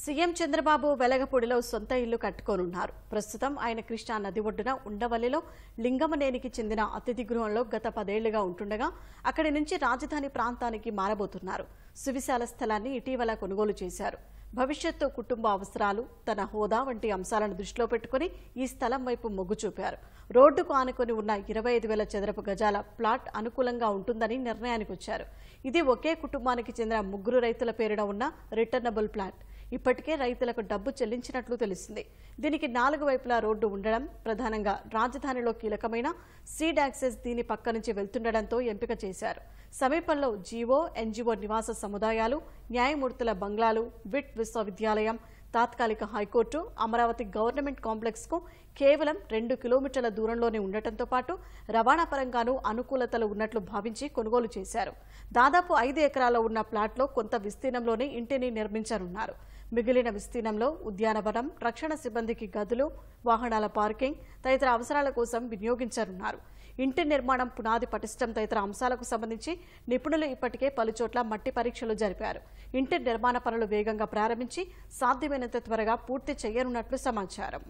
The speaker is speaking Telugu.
సీఎం చంద్రబాబు వెలగపూడిలో సొంత ఇల్లు కట్టుకోనున్నారు ప్రస్తుతం ఆయన కృష్ణా నది ఒడ్డున ఉండవల్లిలో లింగమనేనికి చెందిన అతిథి గృహంలో గత పదేళ్లుగా ఉంటుండగా అక్కడి నుంచి రాజధాని ప్రాంతానికి మారబోతున్నారు సువిశాల స్థలాన్ని ఇటీవల కొనుగోలు చేశారు భవిష్యత్తు కుటుంబ అవసరాలు తన హోదా వంటి అంశాలను దృష్టిలో పెట్టుకుని ఈ స్థలం వైపు మొగ్గు చూపారు రోడ్డుకు ఆనుకొని ఉన్న ఇరవై ఐదు వేల చదరపు గజాల ప్లాట్ అనుకూలంగా ఉంటుందని నిర్ణయానికి వచ్చారు ఇది ఒకే కుటుంబానికి చెందిన ముగ్గురు రైతుల పేరున ఉన్న రిటర్నబుల్ ప్లాట్ ఇప్పటికే రైతులకు డబ్బు చెల్లించినట్లు తెలిసింది దీనికి నాలుగు వైపులా రోడ్డు ఉండడం ప్రధానంగా రాజధానిలో కీలకమైన సీడ్ యాక్సెస్ దీని పక్క నుంచి వెళ్తుండడంతో ఎంపిక చేశారు సమీపంలో జీవో ఎన్జీఓ నివాస సముదాయాలు న్యాయమూర్తుల బంగ్లాలు విట్ విశ్వవిద్యాలయం తాత్కాలిక హైకోర్టు అమరావతి గవర్నమెంట్ కాంప్లెక్స్కు కేవలం రెండు కిలోమీటర్ల దూరంలోనే ఉండటంతో పాటు రవాణా పరంగానూ అనుకూలతలు ఉన్నట్లు భావించి కొనుగోలు చేశారు దాదాపు ఐదు ఎకరాల్లో ఉన్న ప్లాట్లో కొంత విస్తీర్ణంలోనే ఇంటిని నిర్మించనున్నారు మిగిలిన విస్తీర్ణంలో ఉద్యానవనం రక్షణ సిబ్బందికి గదులు వాహనాల పార్కింగ్ తదితర అవసరాల కోసం వినియోగించనున్నారు ఇంటి నిర్మాణం పునాది పటిష్టం తదితర అంశాలకు సంబంధించి నిపుణులు ఇప్పటికే పలుచోట్ల మట్టి పరీక్షలు జరిపారు ఇంటి నిర్మాణ పనులు వేగంగా ప్రారంభించి సాధ్యమైనంత త్వరగా పూర్తి చేయనున్నట్లు సమాచారం